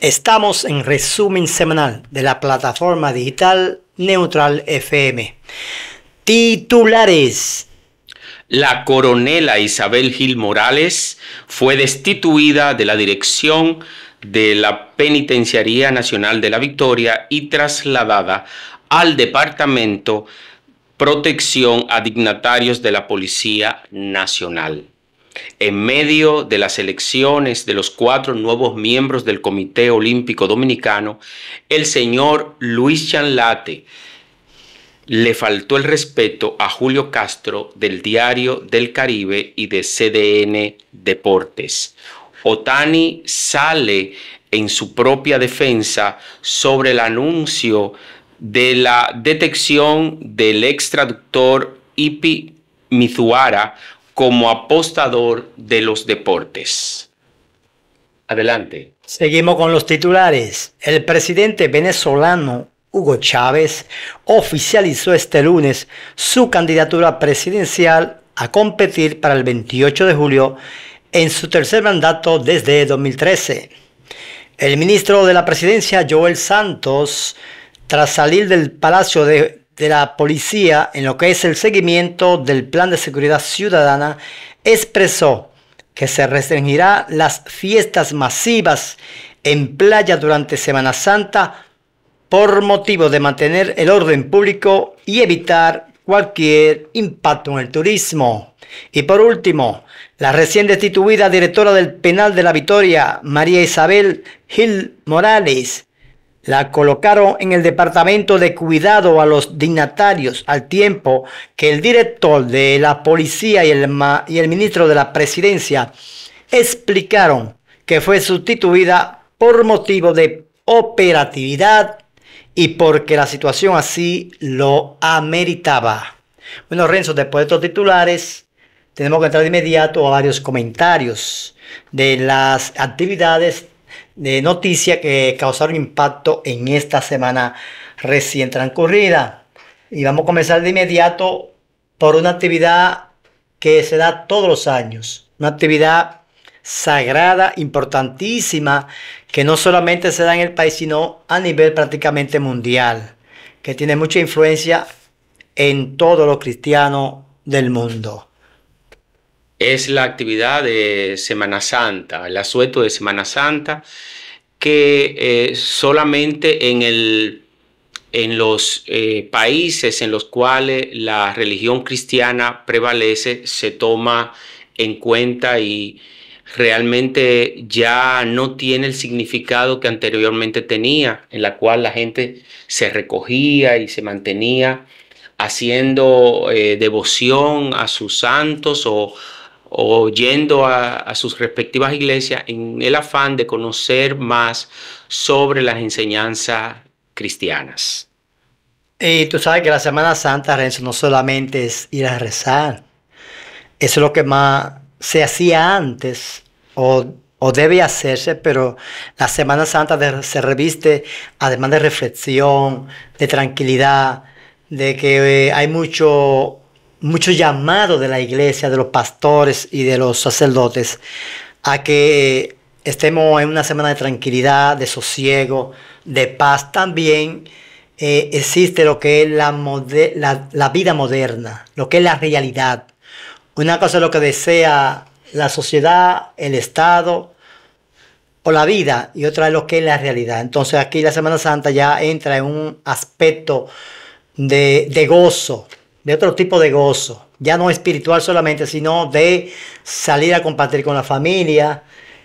Estamos en resumen semanal de la plataforma digital Neutral FM. Titulares. La coronela Isabel Gil Morales fue destituida de la dirección de la Penitenciaría Nacional de la Victoria y trasladada al Departamento Protección a Dignatarios de la Policía Nacional. En medio de las elecciones de los cuatro nuevos miembros del Comité Olímpico Dominicano, el señor Luis Chanlate le faltó el respeto a Julio Castro del Diario del Caribe y de CDN Deportes. Otani sale en su propia defensa sobre el anuncio de la detección del extraductor Ipi Mizuara como apostador de los deportes. Adelante. Seguimos con los titulares. El presidente venezolano Hugo Chávez oficializó este lunes su candidatura presidencial a competir para el 28 de julio en su tercer mandato desde 2013. El ministro de la presidencia, Joel Santos, tras salir del Palacio de de la policía en lo que es el seguimiento del Plan de Seguridad Ciudadana expresó que se restringirá las fiestas masivas en playa durante Semana Santa por motivo de mantener el orden público y evitar cualquier impacto en el turismo. Y por último, la recién destituida directora del penal de la Victoria, María Isabel Gil Morales, la colocaron en el departamento de cuidado a los dignatarios al tiempo que el director de la policía y el, y el ministro de la presidencia explicaron que fue sustituida por motivo de operatividad y porque la situación así lo ameritaba. Bueno, Renzo, después de estos titulares, tenemos que entrar de inmediato a varios comentarios de las actividades de noticias que causaron impacto en esta semana recién transcurrida. Y vamos a comenzar de inmediato por una actividad que se da todos los años, una actividad sagrada, importantísima, que no solamente se da en el país, sino a nivel prácticamente mundial, que tiene mucha influencia en todos los cristianos del mundo. Es la actividad de Semana Santa, el asueto de Semana Santa, que eh, solamente en, el, en los eh, países en los cuales la religión cristiana prevalece se toma en cuenta y realmente ya no tiene el significado que anteriormente tenía, en la cual la gente se recogía y se mantenía haciendo eh, devoción a sus santos o o yendo a, sus respectivas iglesias en el afán de conocer más sobre las enseñanzas cristianas. Y tú sabes que la Semana Santa, Renzo, no solamente es ir a rezar, eso es lo que más se hacía antes o, debe hacerse, pero la Semana Santa se reviste además de reflexión, de tranquilidad, de que eh, hay mucho mucho llamado de la iglesia, de los pastores y de los sacerdotes a que estemos en una semana de tranquilidad, de sosiego, de paz. También eh, existe lo que es la, vida moderna, lo que es la realidad. Una cosa es lo que desea la sociedad, el Estado o la vida y otra es lo que es la realidad. Entonces aquí la Semana Santa ya entra en un aspecto de gozo, de otro tipo de gozo, ya no espiritual solamente, sino de salir a compartir con la familia.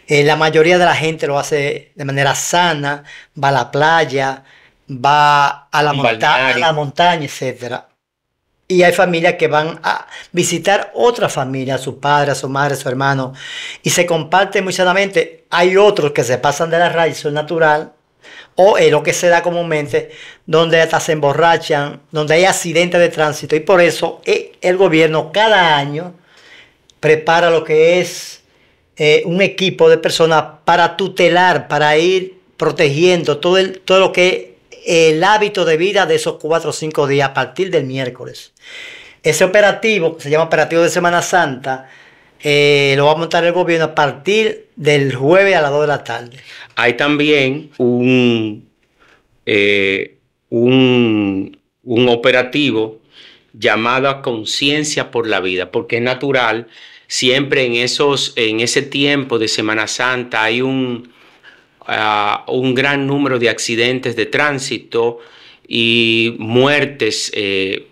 Eh, la mayoría de la gente lo hace de manera sana, va a la playa, va a la, la montaña, etcétera. Y hay familias que van a visitar otra familia, a su padre, a su madre, a su hermano, y se comparten muy sanamente. Hay otros que se pasan de la raíz, son naturales, natural, o es lo que se da comúnmente, donde hasta se emborrachan, donde hay accidentes de tránsito. Y por eso eh, el gobierno cada año prepara lo que es eh, un equipo de personas para tutelar, para ir protegiendo todo, todo lo que es el hábito de vida de esos cuatro o cinco días a partir del miércoles. Ese operativo, que se llama operativo de Semana Santa, eh, lo va a montar el gobierno a partir del jueves a las 2 de la tarde. Hay también un, eh, un, operativo llamado conciencia por la vida, porque es natural, siempre en, esos, en ese tiempo de Semana Santa hay un, ah, un gran número de accidentes de tránsito y muertes, eh,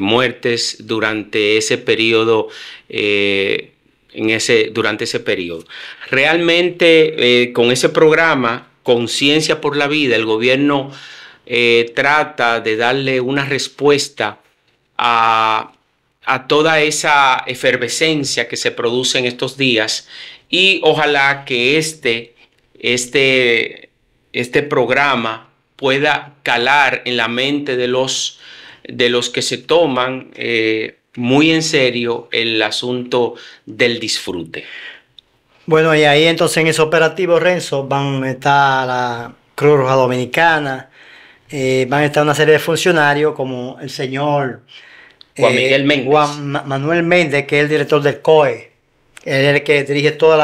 muertes durante ese periodo durante ese periodo. Realmente eh, con ese programa, Conciencia por la Vida, el gobierno eh, trata de darle una respuesta a, toda esa efervescencia que se produce en estos días y ojalá que este, este, este programa pueda calar en la mente de los, de los que se toman eh, muy en serio el asunto del disfrute. Bueno, y ahí entonces en ese operativo, Renzo, van a estar la Cruz Roja Dominicana, eh, van a estar una serie de funcionarios como el señor eh, Juan Miguel Méndez. Juan Manuel Méndez, que es el director del COE, es el que dirige todo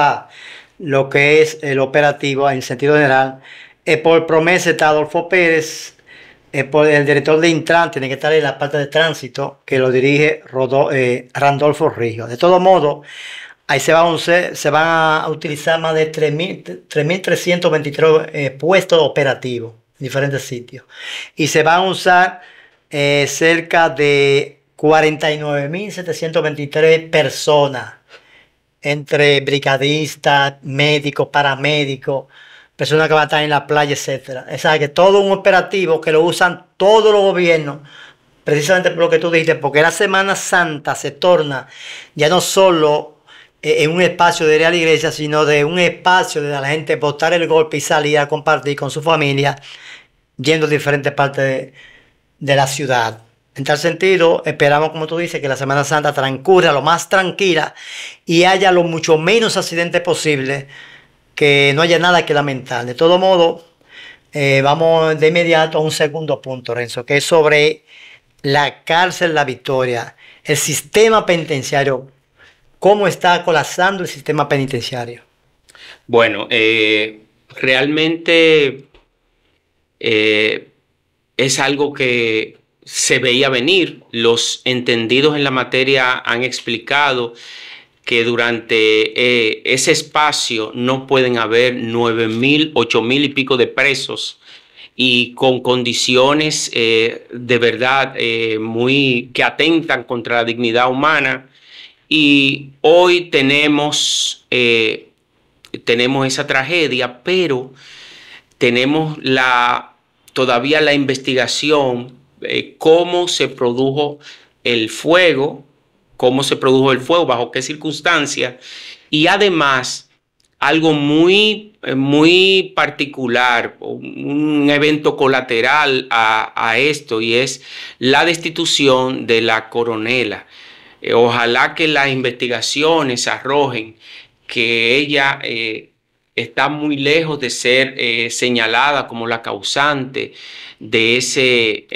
lo que es el operativo en sentido general. Eh, por promesa está Adolfo Pérez, el, director de Intran tiene que estar en la parte de tránsito que lo dirige eh, Randolfo Río. De todo modo, ahí se, se van a utilizar más de 3.323 eh, puestos operativos en diferentes sitios. Y se van a usar eh, cerca de 49.723 personas, entre brigadistas, médicos, paramédicos personas que van a estar en la playa, etcétera. Es que todo un operativo que lo usan todos los gobiernos, precisamente por lo que tú dijiste, porque la Semana Santa se torna ya no solo eh, en un espacio de ir a la iglesia, sino de un espacio de la gente votar el golpe y salir a compartir con su familia, yendo a diferentes partes de, la ciudad. En tal sentido, esperamos, como tú dices, que la Semana Santa transcurra lo más tranquila y haya lo mucho menos accidentes posibles que no haya nada que lamentar. De todo modo, eh, vamos de inmediato a un segundo punto, Renzo, que es sobre la cárcel La Victoria, el sistema penitenciario, cómo está colapsando el sistema penitenciario. Bueno, eh, realmente eh, es algo que se veía venir, los entendidos en la materia han explicado que durante eh, ese espacio no pueden haber 9 mil, 8 mil y pico de presos y con condiciones eh, de verdad eh, muy que atentan contra la dignidad humana. Y hoy tenemos, tenemos esa tragedia, pero tenemos la, todavía la investigación, cómo se produjo el fuego, cómo se produjo el fuego, bajo qué circunstancias. Y además, algo muy, eh, muy particular, un evento colateral a, esto, y es la destitución de la coronela. Eh, ojalá que las investigaciones arrojen que ella eh, está muy lejos de ser señalada como la causante de ese,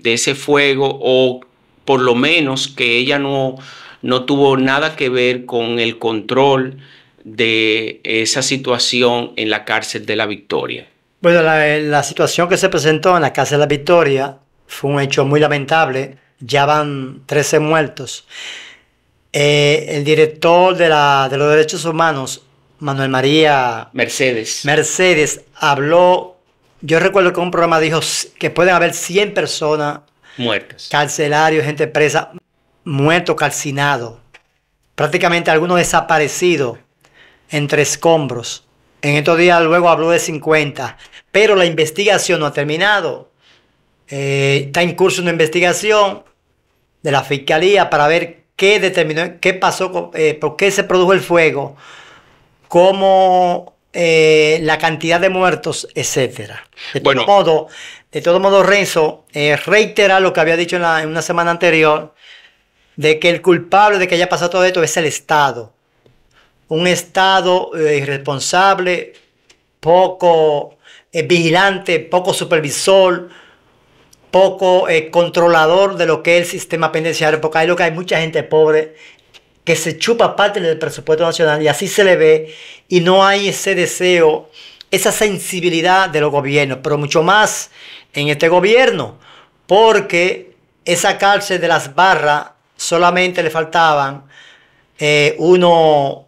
de ese fuego o por lo menos que ella no, no tuvo nada que ver con el control de esa situación en la cárcel de la Victoria. Bueno, la, situación que se presentó en la cárcel de la Victoria fue un hecho muy lamentable. Ya van 13 muertos. Eh, el director de, de, los derechos humanos, Manuel María Mercedes. Mercedes habló, yo recuerdo que un programa dijo que pueden haber 100 personas Muertos. Carcelarios, gente presa, muerto, calcinado. Prácticamente algunos desaparecidos entre escombros. En estos días luego habló de 50, pero la investigación no ha terminado. Eh, está en curso una investigación de la fiscalía para ver qué determinó, qué pasó, eh, por qué se produjo el fuego, cómo eh, la cantidad de muertos, etcétera. De todo modo, de todo modo, Renzo eh, reitera lo que había dicho en, una semana anterior, de que el culpable de que haya pasado todo esto es el Estado. Un Estado eh, irresponsable, poco eh, vigilante, poco supervisor, poco controlador de lo que es el sistema penitenciario, porque hay mucha gente pobre que se chupa parte del presupuesto nacional y así se le ve y no hay ese deseo esa sensibilidad de los gobiernos, pero mucho más en este gobierno, porque esa cárcel de las barras solamente le faltaban eh, uno,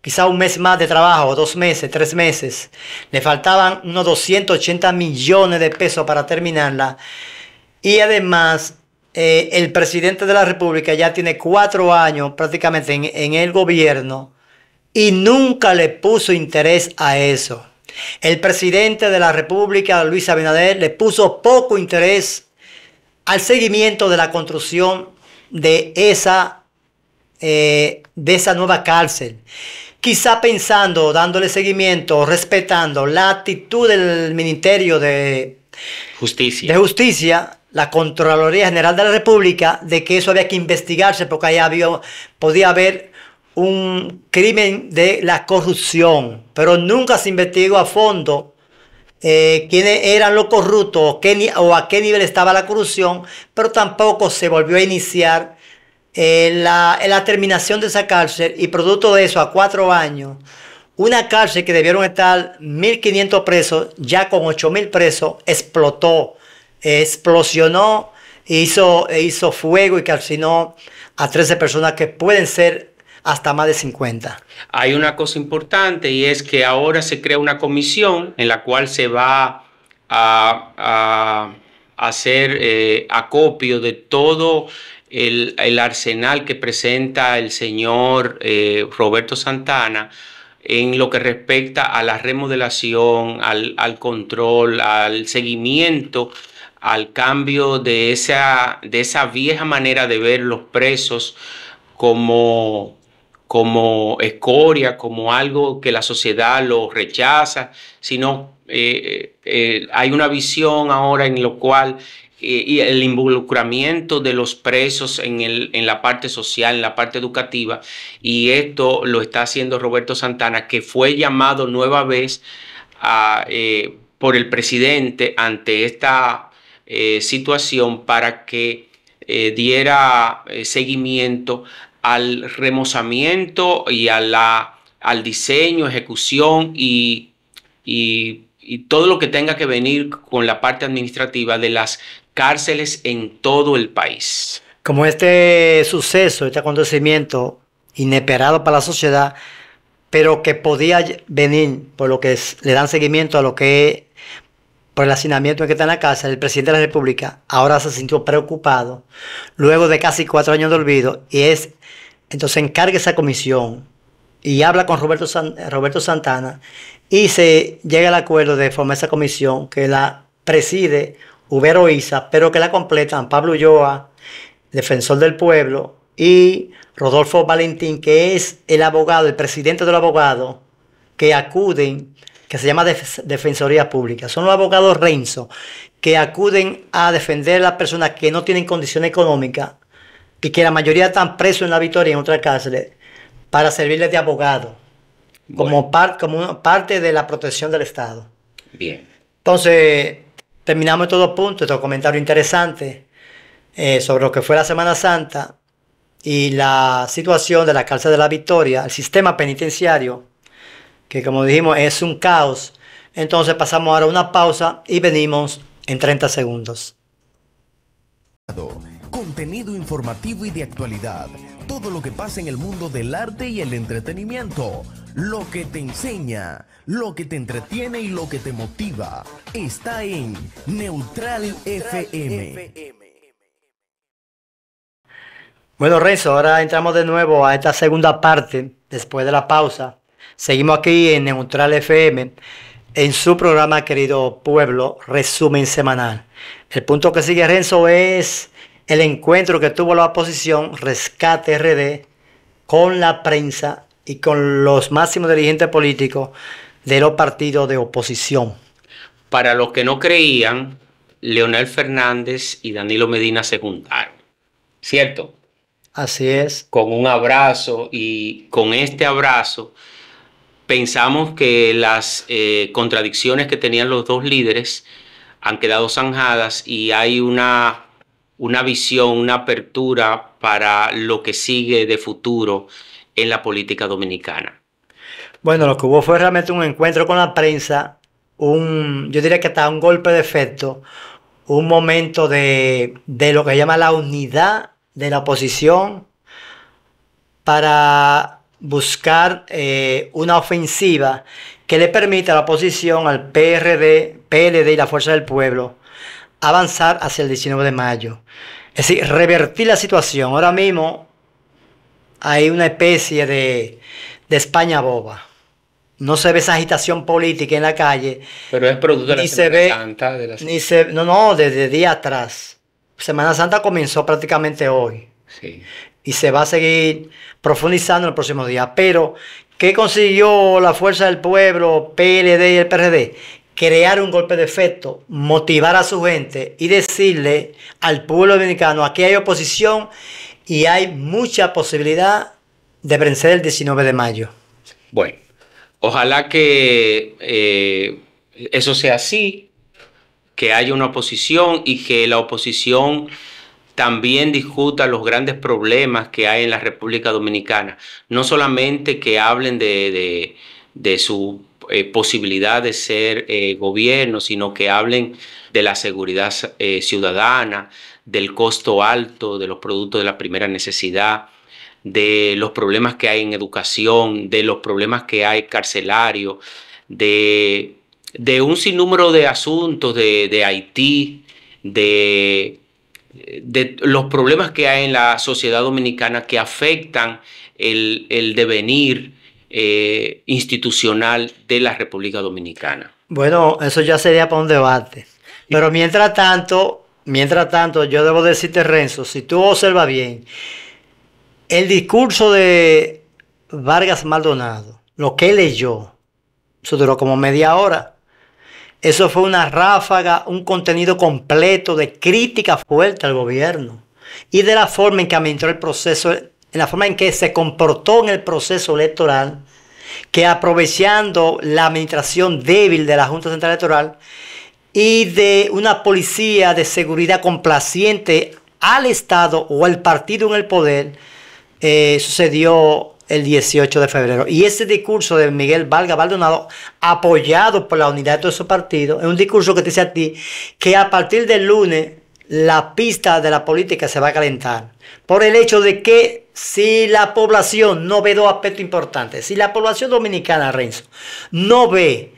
quizá un mes más de trabajo, dos meses, tres meses, le faltaban unos 280 millones de pesos para terminarla. Y además, eh, el presidente de la República ya tiene cuatro años prácticamente en el gobierno y nunca le puso interés a eso. El presidente de la República, Luis Abinader, le puso poco interés al seguimiento de la construcción de esa, eh, de esa nueva cárcel. Quizá pensando, dándole seguimiento, respetando la actitud del Ministerio de Justicia, de Justicia la Contraloría General de la República, de que eso había que investigarse porque ahí había, podía haber un crimen de la corrupción, pero nunca se investigó a fondo eh, quiénes eran los corruptos o, o, a qué nivel estaba la corrupción, pero tampoco se volvió a iniciar eh, la, terminación de esa cárcel y producto de eso a cuatro años, una cárcel que debieron estar 1.500 presos, ya con 8.000 presos, explotó, explosionó, hizo, hizo fuego y calcinó a 13 personas que pueden ser hasta más de 50. Hay una cosa importante y es que ahora se crea una comisión en la cual se va a, hacer eh, acopio de todo el, arsenal que presenta el señor eh, Roberto Santana en lo que respecta a la remodelación, al, control, al seguimiento, al cambio de esa, de esa vieja manera de ver los presos como como escoria, como algo que la sociedad lo rechaza, sino eh, eh, eh, hay una visión ahora en lo cual y el involucramiento de los presos en, el, en, la parte social, en la parte educativa, y esto lo está haciendo Roberto Santana, que fue llamado nueva vez por el presidente ante esta situación para que diera seguimiento al remozamiento y a la, al diseño, ejecución y, y, todo lo que tenga que venir con la parte administrativa de las cárceles en todo el país. Como este suceso, este acontecimiento inesperado para la sociedad, pero que podía venir, por lo que le dan seguimiento a lo que por el hacinamiento en que está en la casa, el presidente de la República ahora se sintió preocupado luego de casi cuatro años de olvido y es entonces encarga esa comisión y habla con Roberto, eh, Roberto Santana y se llega al acuerdo de formar esa comisión que la preside Ubero Isa, pero que la completan Pablo Ulloa, defensor del pueblo, y Rodolfo Valentín, que es el abogado, el presidente del abogado, que acuden, que se llama Defensoría Pública. Son los abogados Renzo, que acuden a defender a las personas que no tienen condición económica y que la mayoría están presos en la Victoria y en otras cárceles para servirles de abogado, como, parte de la protección del Estado. Bien. Entonces, terminamos estos dos puntos, estos comentarios interesantes eh, sobre lo que fue la Semana Santa y la situación de la cárcel de la Victoria, el sistema penitenciario, que como dijimos es un caos. Entonces pasamos ahora a una pausa y venimos en 30 segundos. Contenido informativo y de actualidad. Todo lo que pasa en el mundo del arte y el entretenimiento. Lo que te enseña, lo que te entretiene y lo que te motiva está en Neutral, FM. Bueno, Renzo, ahora entramos de nuevo a esta segunda parte, después de la pausa. Seguimos aquí en Neutral FM, en su programa, querido pueblo, resumen semanal. El punto que sigue Renzo es el encuentro que tuvo la oposición Rescate RD con la prensa y con los máximos dirigentes políticos de los partidos de oposición. Para los que no creían, Leonel Fernández y Danilo Medina se ¿cierto? Así es. Con un abrazo y con este abrazo pensamos que las eh, contradicciones que tenían los dos líderes han quedado zanjadas y hay una una visión, una apertura para lo que sigue de futuro en la política dominicana. Bueno, lo que hubo fue realmente un encuentro con la prensa, un, yo diría que hasta un golpe de efecto, un momento de, de lo que llama la unidad de la oposición para buscar eh, una ofensiva que le permita a la oposición, al PRD, PLD y la Fuerza del Pueblo, avanzar hacia el 19 de mayo. Es decir, revertir la situación. Ahora mismo hay una especie de, de España boba. No se ve esa agitación política en la calle. Pero es producto de la Semana Santa. De la... Ni no, no, desde día atrás. Semana Santa comenzó prácticamente hoy. Y se va a seguir profundizando en el próximo día. Pero, ¿qué consiguió la fuerza del pueblo, PLD y el PRD? crear un golpe de efecto, motivar a su gente y decirle al pueblo dominicano, aquí hay oposición y hay mucha posibilidad de vencer el 19 de mayo. Bueno, ojalá que eh, eso sea así, que haya una oposición y que la oposición también discuta los grandes problemas que hay en la República Dominicana. No solamente que hablen de su eh, posibilidad de ser eh, gobierno, sino que hablen de la seguridad eh, ciudadana, del costo alto de los productos de la primera necesidad, de los problemas que hay en educación, de los problemas que hay carcelario, de, de un sinnúmero de asuntos de, Haití, de, los problemas que hay en la sociedad dominicana que afectan el devenir eh, institucional de la República Dominicana. Bueno, eso ya sería para un debate. Pero mientras tanto, mientras tanto, yo debo decirte, Renzo, si tú observas bien, el discurso de Vargas Maldonado, lo que leyó, eso duró como media hora. Eso fue una ráfaga, un contenido completo de crítica fuerte al gobierno y de la forma en que administró el proceso en la forma en que se comportó en el proceso electoral, que aprovechando la administración débil de la Junta Central Electoral y de una policía de seguridad complaciente al Estado o al partido en el poder, eh, sucedió el 18 de febrero. Y ese discurso de Miguel Valga Baldonado, apoyado por la unidad de todo su partido, es un discurso que te dice a ti que a partir del lunes la pista de la política se va a calentar por el hecho de que si la población no ve dos aspectos importantes, si la población dominicana, Renzo, no ve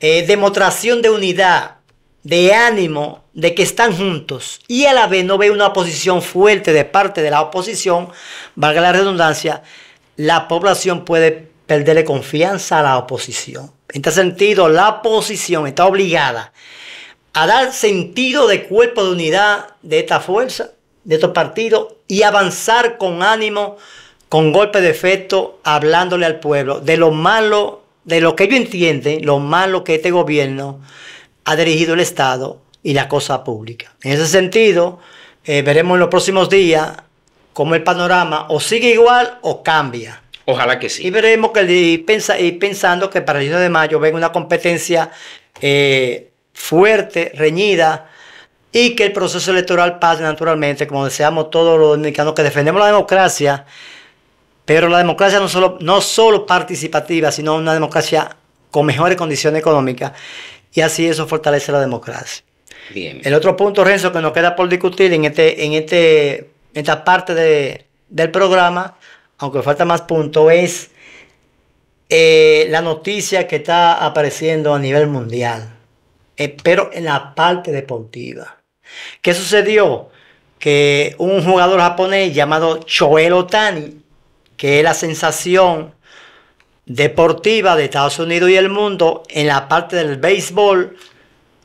eh, demostración de unidad, de ánimo, de que están juntos, y a la vez no ve una oposición fuerte de parte de la oposición, valga la redundancia, la población puede perderle confianza a la oposición. En este sentido, la oposición está obligada a dar sentido de cuerpo de unidad de esta fuerza de estos partidos y avanzar con ánimo, con golpe de efecto, hablándole al pueblo de lo malo, de lo que ellos entienden, lo malo que este gobierno ha dirigido el Estado y la cosa pública. En ese sentido, eh, veremos en los próximos días cómo el panorama o sigue igual o cambia. Ojalá que sí. Y veremos que pensando que para el 1 de mayo venga una competencia eh, fuerte, reñida, y que el proceso electoral pase naturalmente, como deseamos todos los dominicanos que defendemos la democracia, pero la democracia no solo, no solo participativa, sino una democracia con mejores condiciones económicas, y así eso fortalece la democracia. El otro punto, Renzo, que nos queda por discutir en, este, en este, esta parte del programa, aunque falta más punto, es eh, la noticia que está apareciendo a nivel mundial, eh, pero en la parte deportiva. ¿Qué sucedió? Que un jugador japonés llamado Choelo Tani, que es la sensación deportiva de Estados Unidos y el mundo en la parte del béisbol,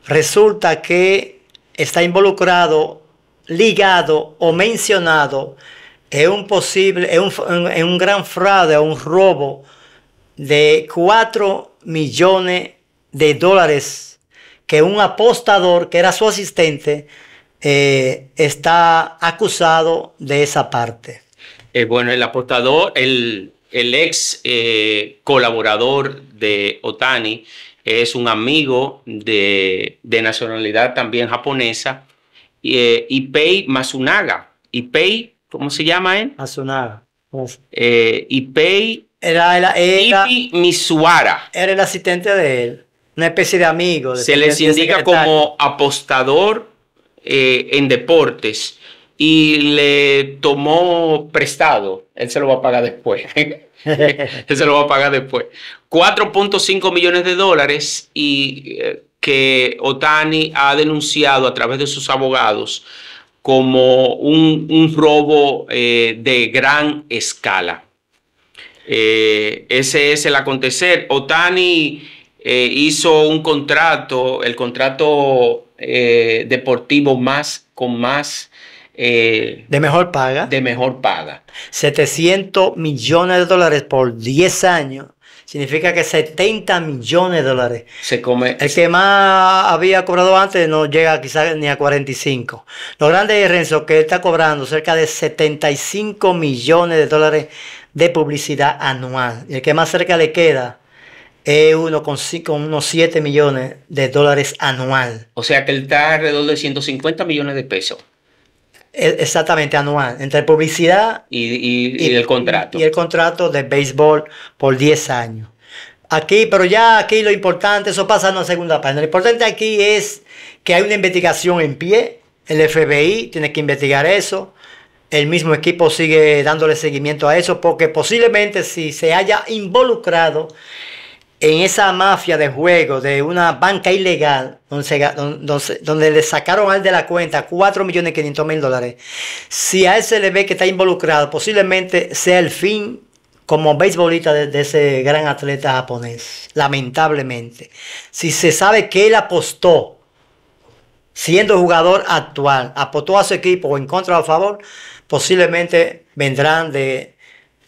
resulta que está involucrado, ligado o mencionado en un posible, en un, gran fraude un robo de 4 millones de dólares que un apostador, que era su asistente, eh, está acusado de esa parte. Eh, bueno, el apostador, el, ex eh, colaborador de Otani, es un amigo de, de nacionalidad también japonesa, Ipei Masunaga. Ipei, ¿cómo se llama él? Masunaga. Ipei. Era, Misuara. Era el asistente de él una especie de amigo. se les indica como apostador eh, en deportes y le tomó prestado. Él se lo va a pagar después. Él se lo va a pagar después. 4.5 millones de dólares y eh, que Otani ha denunciado a través de sus abogados como un, robo eh, de gran escala. ese es el acontecer. Otani eh, hizo un contrato, el contrato eh, deportivo más con más... Eh, de mejor paga. De mejor paga. 700 millones de dólares por 10 años. Significa que 70 millones de dólares. Se come. El que más había cobrado antes no llega quizás ni a 45. Lo grande es Renzo que él está cobrando cerca de 75 millones de dólares de publicidad anual. Y el que más cerca le queda es uno con, unos 7 millones de dólares anual. O sea que está alrededor de 150 millones de pesos. E, exactamente, anual, entre publicidad y, el contrato. Y el contrato de béisbol por 10 años. Aquí, pero ya aquí lo importante, eso pasa en la segunda página. Lo importante aquí es que hay una investigación en pie, el FBI tiene que investigar eso, el mismo equipo sigue dándole seguimiento a eso, porque posiblemente si se haya involucrado en esa mafia de juego de una banca ilegal, donde, le sacaron al de la cuenta 4 millones 500 mil dólares, si a él se le ve que está involucrado, posiblemente sea el fin como beisbolista de, ese gran atleta japonés, lamentablemente. Si se sabe que él apostó, siendo jugador actual, apostó a su equipo en contra o a favor, posiblemente vendrán de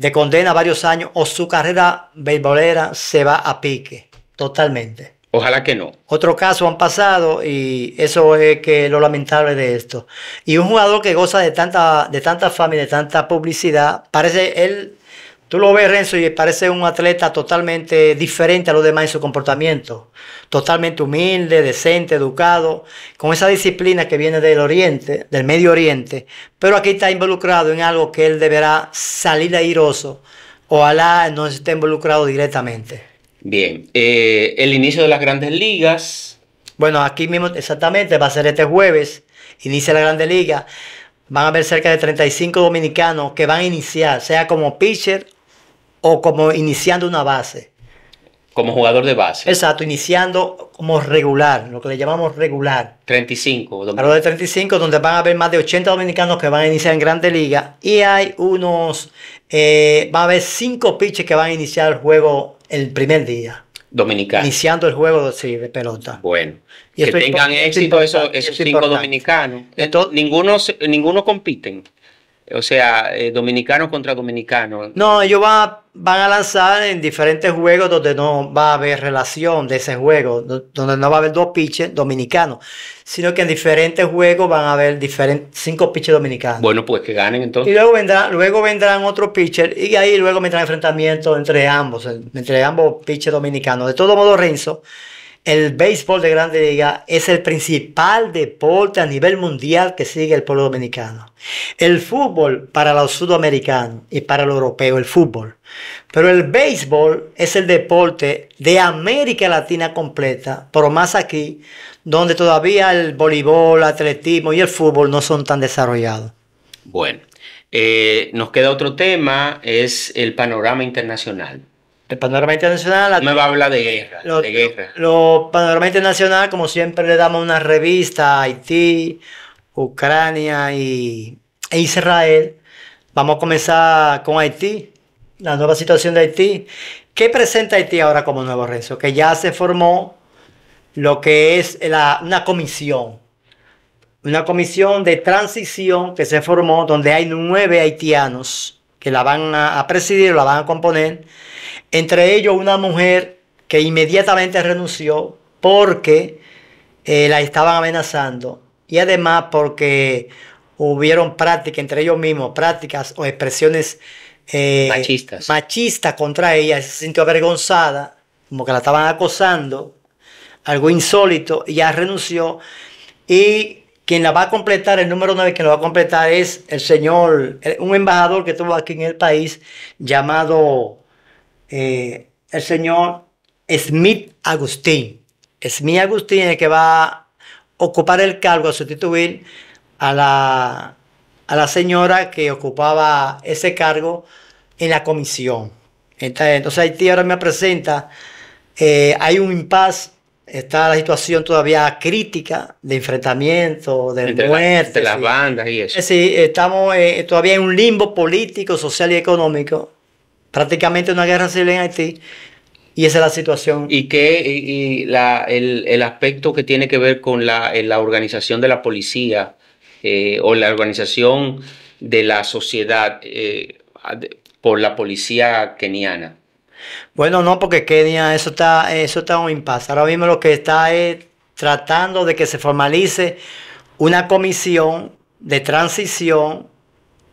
de condena varios años o su carrera beisbolera se va a pique totalmente. Ojalá que no. Otro caso han pasado y eso es que lo lamentable de esto. Y un jugador que goza de tanta, de tanta fama y de tanta publicidad, parece él Tú lo ves, Renzo, y parece un atleta totalmente diferente a los demás en su comportamiento. Totalmente humilde, decente, educado, con esa disciplina que viene del Oriente, del Medio Oriente. Pero aquí está involucrado en algo que él deberá salir airoso. Ojalá no esté involucrado directamente. Bien, eh, el inicio de las grandes ligas. Bueno, aquí mismo exactamente va a ser este jueves. Inicia la Grande Liga van a haber cerca de 35 dominicanos que van a iniciar, sea como pitcher o como iniciando una base. Como jugador de base. Exacto, iniciando como regular, lo que le llamamos regular. 35. A lo de 35, donde van a haber más de 80 dominicanos que van a iniciar en Grande Liga. Y hay unos, eh, va a haber cinco pitches que van a iniciar el juego el primer día. Dominicano. Iniciando el juego de pelota. Bueno. Y que tengan éxito esos, esos cinco dominicanos. Entonces, ninguno, ninguno compiten. O sea, eh, dominicano contra dominicano. No, ellos van van a lanzar en diferentes juegos donde no va a haber relación de ese juego, donde no va a haber dos pitches dominicanos, sino que en diferentes juegos van a haber diferentes, cinco pitches dominicanos. Bueno, pues que ganen entonces. Y luego vendrán, luego vendrán otros pitcher y ahí luego vendrán enfrentamientos entre ambos, entre ambos pitchers dominicanos. De todo modo, Renzo, el béisbol de Grande Liga es el principal deporte a nivel mundial que sigue el pueblo dominicano. El fútbol para los sudamericanos y para los europeos, el fútbol. Pero el béisbol es el deporte de América Latina completa, por más aquí, donde todavía el voleibol, el atletismo y el fútbol no son tan desarrollados. Bueno, eh, nos queda otro tema, es el panorama internacional. El panorama internacional. No va de guerra. de Lo, panorama internacional, como siempre, le damos una revista a Haití, Ucrania y, e Israel. Vamos a comenzar con Haití, la nueva situación de Haití. ¿Qué presenta Haití ahora como nuevo Rezo? Que ya se formó lo que es la, una comisión, una comisión de transición que se formó donde hay nueve haitianos que la van a, presidir la van a componer, entre ellos una mujer que inmediatamente renunció porque eh, la estaban amenazando y además porque hubieron prácticas entre ellos mismos, prácticas o expresiones eh, machistas. machistas contra ella, se sintió avergonzada, como que la estaban acosando, algo insólito, y ya renunció y quien la va a completar, el número 9, que lo va a completar es el señor, eh, un embajador que estuvo aquí en el país llamado eh, el señor Smith Agustín. Smith Agustín es el que va a ocupar el cargo, a sustituir a la, señora que ocupaba ese cargo en la comisión. Entonces Haití ahora me presenta, eh, hay un impasse, está la situación todavía crítica de enfrentamiento, de muerte. de las bandas y eso. Es estamos eh, todavía en un limbo político, social y económico. Prácticamente una guerra civil en Haití. Y esa es la situación. ¿Y qué el, aspecto que tiene que ver con la, eh, organización de la policía eh, o la organización de la sociedad por la policía keniana? Bueno, no, porque Kenia, eso está, eso está un impasse. Ahora mismo lo que está es tratando de que se formalice una comisión de transición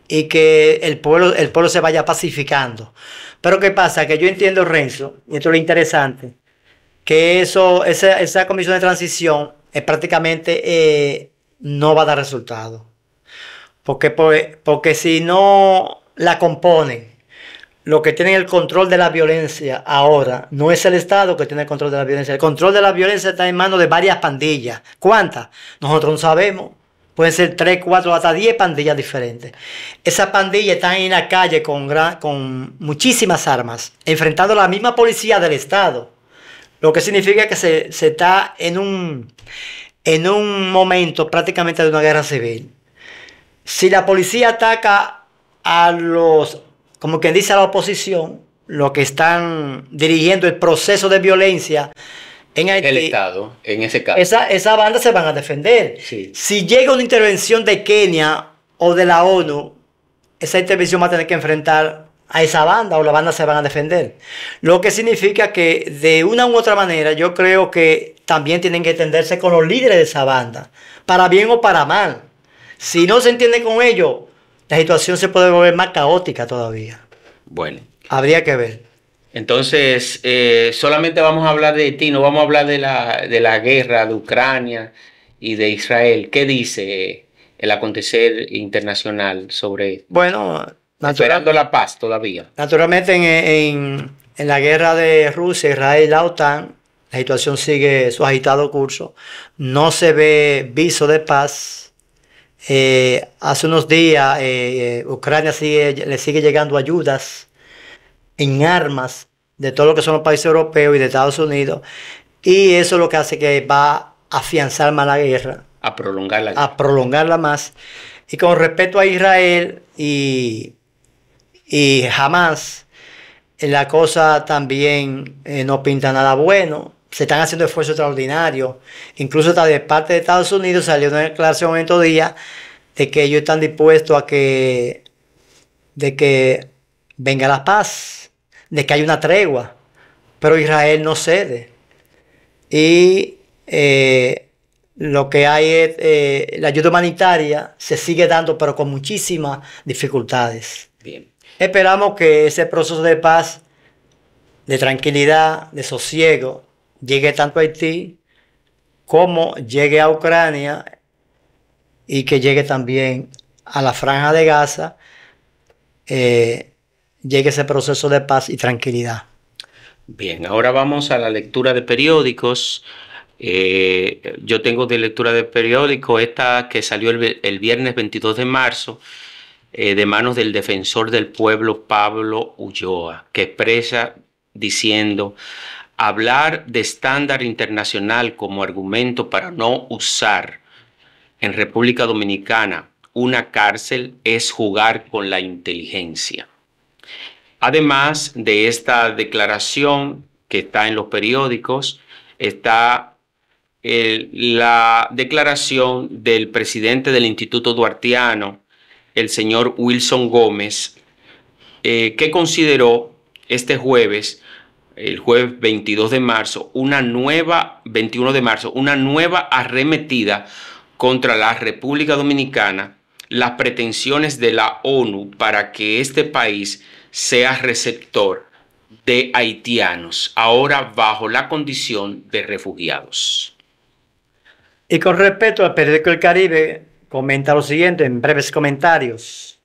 y que el pueblo, el pueblo se vaya pacificando. Pero ¿qué pasa? Que yo entiendo, Renzo, y esto es lo interesante, que eso, esa, esa comisión de transición eh, prácticamente eh, no va a dar resultado. porque, pues, porque si no la componen lo que tiene el control de la violencia ahora no es el Estado que tiene el control de la violencia. El control de la violencia está en manos de varias pandillas. ¿Cuántas? Nosotros no sabemos. Pueden ser tres, cuatro, hasta diez pandillas diferentes. Esas pandillas están en la calle con, con muchísimas armas, enfrentando a la misma policía del Estado. Lo que significa que se, está en un, en un momento prácticamente de una guerra civil. Si la policía ataca a los como quien dice a la oposición, ...lo que están dirigiendo el proceso de violencia en Haití, el Estado, en ese caso. Esa, banda se van a defender. Si llega una intervención de Kenia o de la ONU, esa intervención va a tener que enfrentar a esa banda o la banda se van a defender. Lo que significa que de una u otra manera yo creo que también tienen que entenderse con los líderes de esa banda, para bien o para mal. Si no se entiende con ellos, la situación se puede volver más caótica todavía. Bueno. Habría que ver. Entonces, eh, solamente vamos a hablar de ti, no vamos a hablar de la, guerra de Ucrania y de Israel. ¿Qué dice el acontecer internacional sobre Bueno, esperando la paz todavía. Naturalmente, en, en la guerra de Rusia, Israel y la OTAN, la situación sigue su agitado curso. No se ve viso de paz eh, hace unos días eh, eh, Ucrania sigue, le sigue llegando ayudas en armas de todo lo que son los países europeos y de Estados Unidos. Y eso lo que hace que va a afianzar más la guerra. A prolongarla. A prolongarla más. Y con respecto a Israel y, y Hamas, la cosa también no pinta nada bueno se están haciendo esfuerzos extraordinarios. Incluso de parte de Estados Unidos salió una declaración en momento día de que ellos están dispuestos a que, de que venga la paz, de que hay una tregua, pero Israel no cede. Y eh, lo que hay es, eh, la ayuda humanitaria se sigue dando, pero con muchísimas dificultades. Bien. Esperamos que ese proceso de paz, de tranquilidad, de sosiego, llegue tanto a Haití como llegue a Ucrania y que llegue también a la franja de Gaza, eh, llegue ese proceso de paz y tranquilidad. Bien, ahora vamos a la lectura de periódicos. Eh, yo tengo de lectura de periódico esta que salió el, viernes 22 de marzo eh, de manos del defensor del pueblo Pablo Ulloa, que expresa diciendo, hablar de estándar internacional como argumento para no usar en República Dominicana una cárcel es jugar con la inteligencia. Además de esta declaración que está en los periódicos, está eh, la declaración del presidente del Instituto Duartiano, el señor Wilson Gómez, eh, que consideró este jueves el jueves 22 de marzo, una nueva, 21 de marzo, una nueva arremetida contra la República Dominicana, las pretensiones de la ONU para que este país sea receptor de haitianos, ahora bajo la condición de refugiados. Y con respecto al periódico El Caribe, comenta lo siguiente en breves comentarios.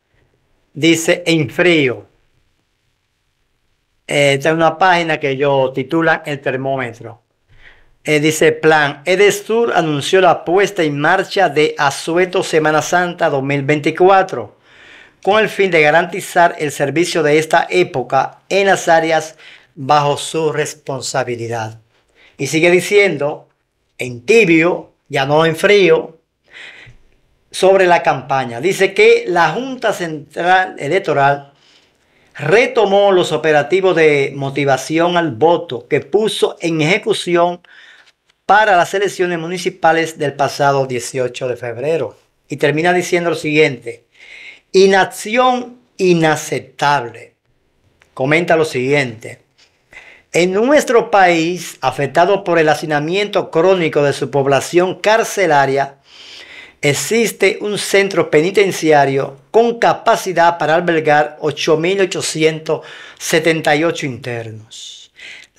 Dice, en frío, eh, una página que yo titula El termómetro. Eh, dice plan, Edesur anunció la puesta en marcha de Azueto Semana Santa 2024 con el fin de garantizar el servicio de esta época en las áreas bajo su responsabilidad. Y sigue diciendo, en tibio, ya no en frío, sobre la campaña. Dice que la Junta Central Electoral retomó los operativos de motivación al voto que puso en ejecución para las elecciones municipales del pasado 18 de febrero. Y termina diciendo lo siguiente, inacción inaceptable. Comenta lo siguiente, en nuestro país, afectado por el hacinamiento crónico de su población carcelaria, existe un centro penitenciario con capacidad para albergar 8.878 internos.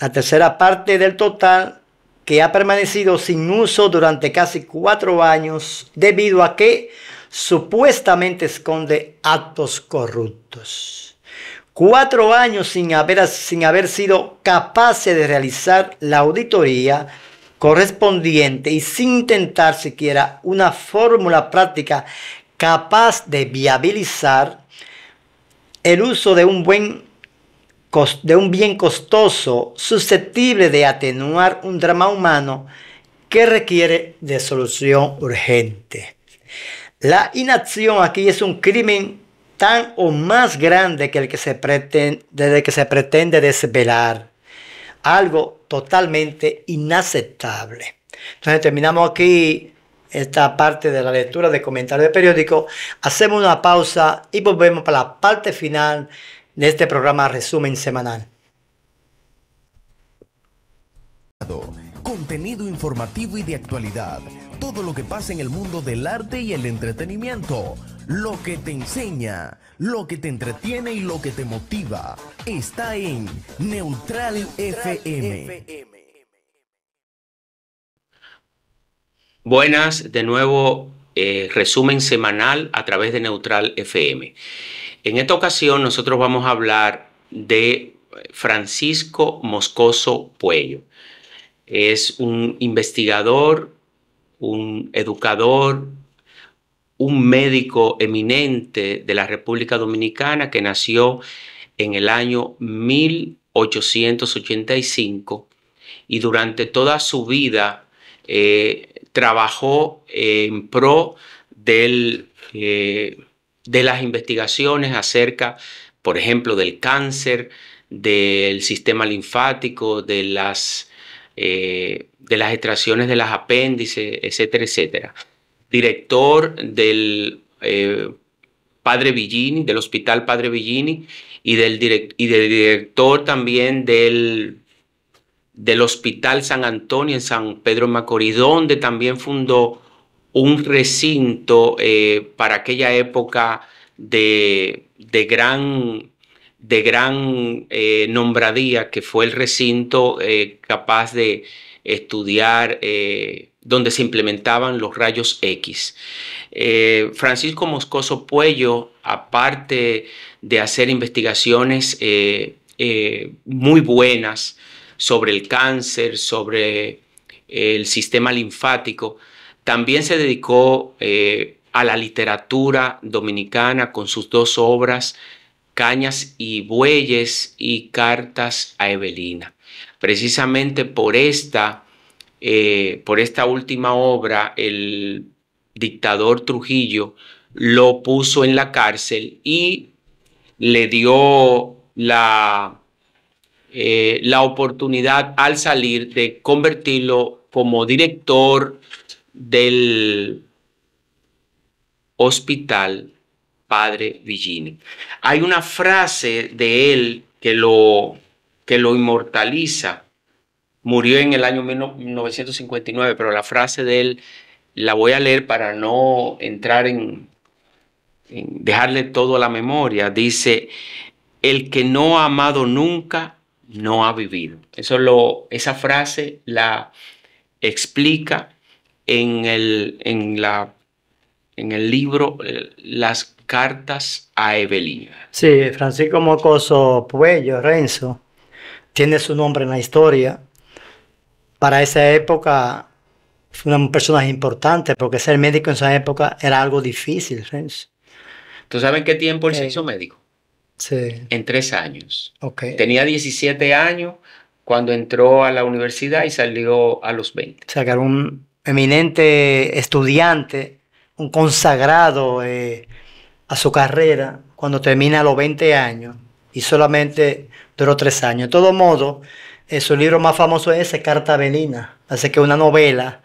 La tercera parte del total que ha permanecido sin uso durante casi cuatro años debido a que supuestamente esconde actos corruptos. Cuatro años sin haber, sin haber sido capaces de realizar la auditoría correspondiente y sin intentar siquiera una fórmula práctica capaz de viabilizar el uso de un, buen, de un bien costoso susceptible de atenuar un drama humano que requiere de solución urgente. La inacción aquí es un crimen tan o más grande que el que se pretende, que se pretende desvelar algo totalmente inaceptable. Entonces terminamos aquí esta parte de la lectura de comentarios de periódico. Hacemos una pausa y volvemos para la parte final de este programa resumen semanal. Contenido informativo y de actualidad todo lo que pasa en el mundo del arte y el entretenimiento. Lo que te enseña, lo que te entretiene y lo que te motiva está en Neutral, FM. Buenas, de nuevo, eh, resumen semanal a través de Neutral FM. En esta ocasión nosotros vamos a hablar de Francisco Moscoso Puello. Es un investigador un educador, un médico eminente de la República Dominicana que nació en el año 1885 y durante toda su vida eh, trabajó en pro del, eh, de las investigaciones acerca, por ejemplo, del cáncer, del sistema linfático, de las eh, de las extracciones de las apéndices, etcétera, etcétera. Director del eh, Padre Villini, del Hospital Padre Villini y del, y del director también del, del Hospital San Antonio en San Pedro Macorís, donde también fundó un recinto eh, para aquella época de, de gran de gran eh, nombradía que fue el recinto eh, capaz de estudiar eh, donde se implementaban los rayos X. Francisco Moscoso Puello, aparte de hacer investigaciones muy buenas sobre el cáncer, sobre el sistema linfático, también se dedicó a la literatura dominicana con sus dos obras, cañas y bueyes y cartas a Evelina. Precisamente por esta, eh, por esta última obra, el dictador Trujillo lo puso en la cárcel y le dio la, eh, la oportunidad al salir de convertirlo como director del hospital padre Hay una frase de él que lo, que lo inmortaliza. Murió en el año 1959, pero la frase de él la voy a leer para no entrar en, dejarle todo a la memoria. Dice, el que no ha amado nunca, no ha vivido. Eso esa frase la explica en, el, en la en el libro eh, Las cartas a Evelina. Sí, Francisco Mocoso Puello, Renzo, tiene su nombre en la historia. Para esa época fue un personaje importante porque ser médico en esa época era algo difícil, Renzo. ¿Tú sabes en qué tiempo él se hizo médico? Sí. En tres años. Okay. Tenía 17 años cuando entró a la universidad y salió a los 20. O sea, que era un eminente estudiante un consagrado eh, a su carrera cuando termina a los 20 años y solamente duró tres años. De todo modo, eh, su libro más famoso es ese, Carta Avelina así que una novela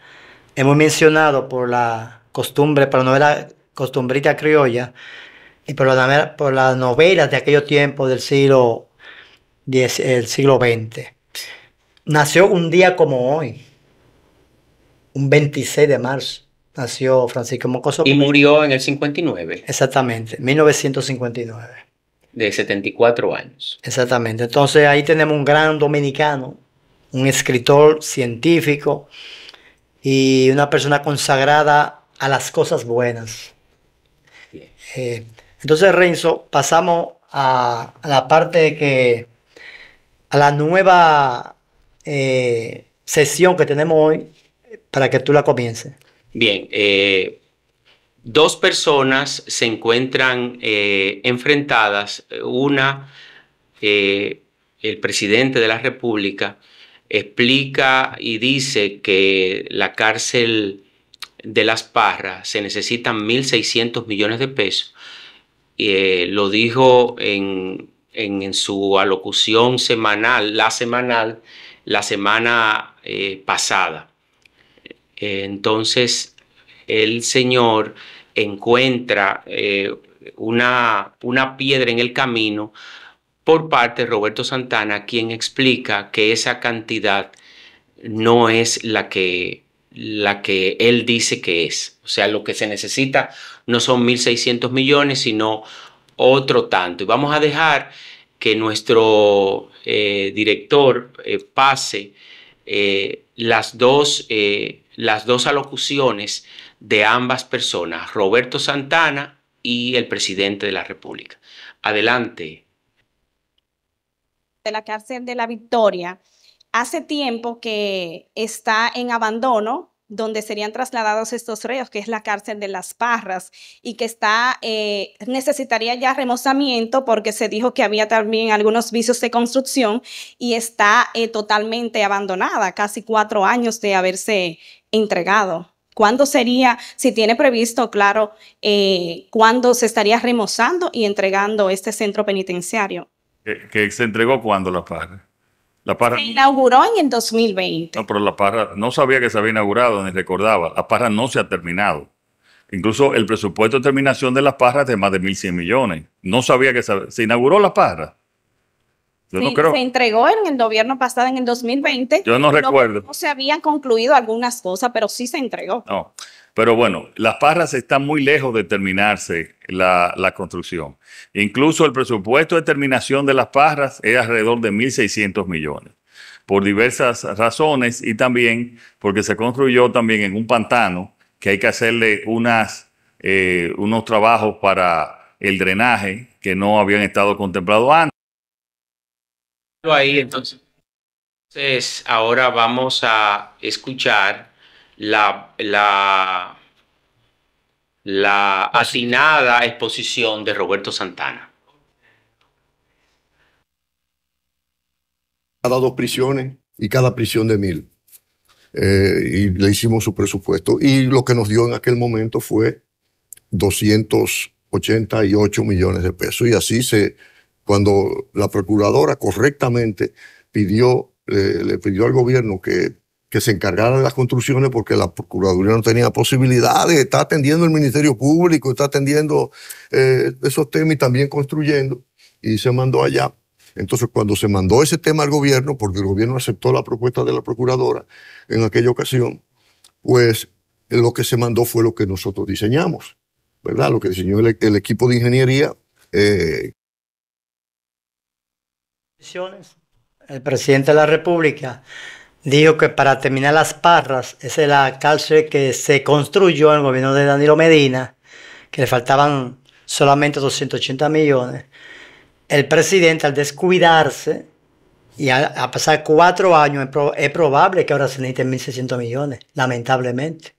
es muy mencionado por la costumbre, por la novela costumbrita criolla y por, por las novelas de aquellos tiempos del siglo, el siglo XX. Nació un día como hoy, un 26 de marzo Nació Francisco Mocoso. Y murió en el 59. Exactamente, 1959. De 74 años. Exactamente. Entonces ahí tenemos un gran dominicano, un escritor científico y una persona consagrada a las cosas buenas. Eh, entonces, Renzo, pasamos a, la parte que, a la nueva eh, sesión que tenemos hoy para que tú la comiences. Bien, eh, dos personas se encuentran eh, enfrentadas. Una, eh, el presidente de la República, explica y dice que la cárcel de Las Parras se necesitan 1.600 millones de pesos. lo dijo en, en, su alocución semanal, la semanal, la semana pasada. Eh, entonces el Señor encuentra eh, una, una piedra en el camino por parte de Roberto Santana, quien explica que esa cantidad no es la que, la que él dice que es. O sea, lo que se necesita no son 1.600 millones, sino otro tanto. Y vamos a dejar que nuestro eh, director pase las dos las dos alocuciones de ambas personas, Roberto Santana y el presidente de la República. Adelante. De la cárcel de la Victoria, hace tiempo que está en abandono, donde serían trasladados estos reos, que es la cárcel de las Parras, y que está, eh, necesitaría ya remozamiento porque se dijo que había también algunos vicios de construcción y está eh, totalmente abandonada, casi cuatro años de haberse entregado? ¿Cuándo sería, si tiene previsto, claro, eh, cuándo se estaría remozando y entregando este centro penitenciario? ¿Que, se entregó cuándo la parra? La parra? Se inauguró en el 2020. No, pero la parra no sabía que se había inaugurado, ni recordaba. La parra no se ha terminado. Incluso el presupuesto de terminación de la parra es de más de 1.100 millones. No sabía que se inauguró la parra. Se entregó en el gobierno pasado, en el 2020. Yo no recuerdo. No se habían concluido algunas cosas, pero sí se entregó. No. Pero bueno, las parras están muy lejos de terminarse la, construcción. Incluso el presupuesto de terminación de las parras es alrededor de 1.600 millones, por diversas razones y también porque se construyó también en un pantano que hay que hacerle unas, eh, unos trabajos para el drenaje que no habían estado contemplados antes ahí entonces. Entonces, ahora vamos a escuchar la, la, la exposición de Roberto Santana. Cada dos prisiones y cada prisión de mil. Eh, y le hicimos su presupuesto. Y lo que nos dio en aquel momento fue 288 millones de pesos. Y así se, cuando la procuradora correctamente pidió, le pidió al gobierno que, se encargara de las construcciones porque la procuraduría no tenía posibilidades, está atendiendo el Ministerio Público, está atendiendo eh, esos temas y también construyendo, y se mandó allá. Entonces, cuando se mandó ese tema al gobierno, porque el gobierno aceptó la propuesta de la procuradora en aquella ocasión, pues lo que se mandó fue lo que nosotros diseñamos, ¿verdad? Lo que diseñó el, equipo de ingeniería eh, el presidente de la República dijo que para terminar las parras, esa es la cárcel que se construyó en el gobierno de Danilo Medina, que le faltaban solamente 280 millones. El presidente al descuidarse y a, pasar cuatro años, es, probable que ahora se necesiten 1.600 millones, lamentablemente.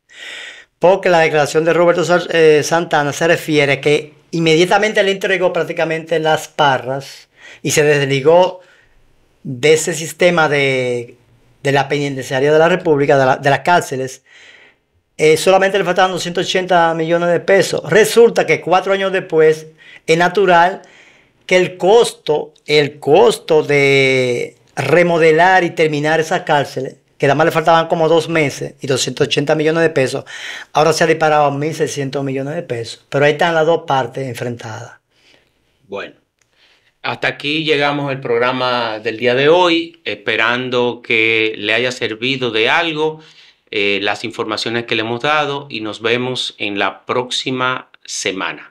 Porque la declaración de Roberto eh, Santana se refiere que inmediatamente le entregó prácticamente las parras y se desligó de ese sistema de, la penitenciaria de la República, de, las cárceles, eh, solamente le faltaban 280 millones de pesos. Resulta que cuatro años después es natural que el costo, el costo de remodelar y terminar esas cárceles, que además le faltaban como dos meses y 280 millones de pesos, ahora se ha disparado a 1.600 millones de pesos. Pero ahí están las dos partes enfrentadas. Bueno. Hasta aquí llegamos el programa del día de hoy, esperando que le haya servido de algo eh, las informaciones que le hemos dado y nos vemos en la próxima semana.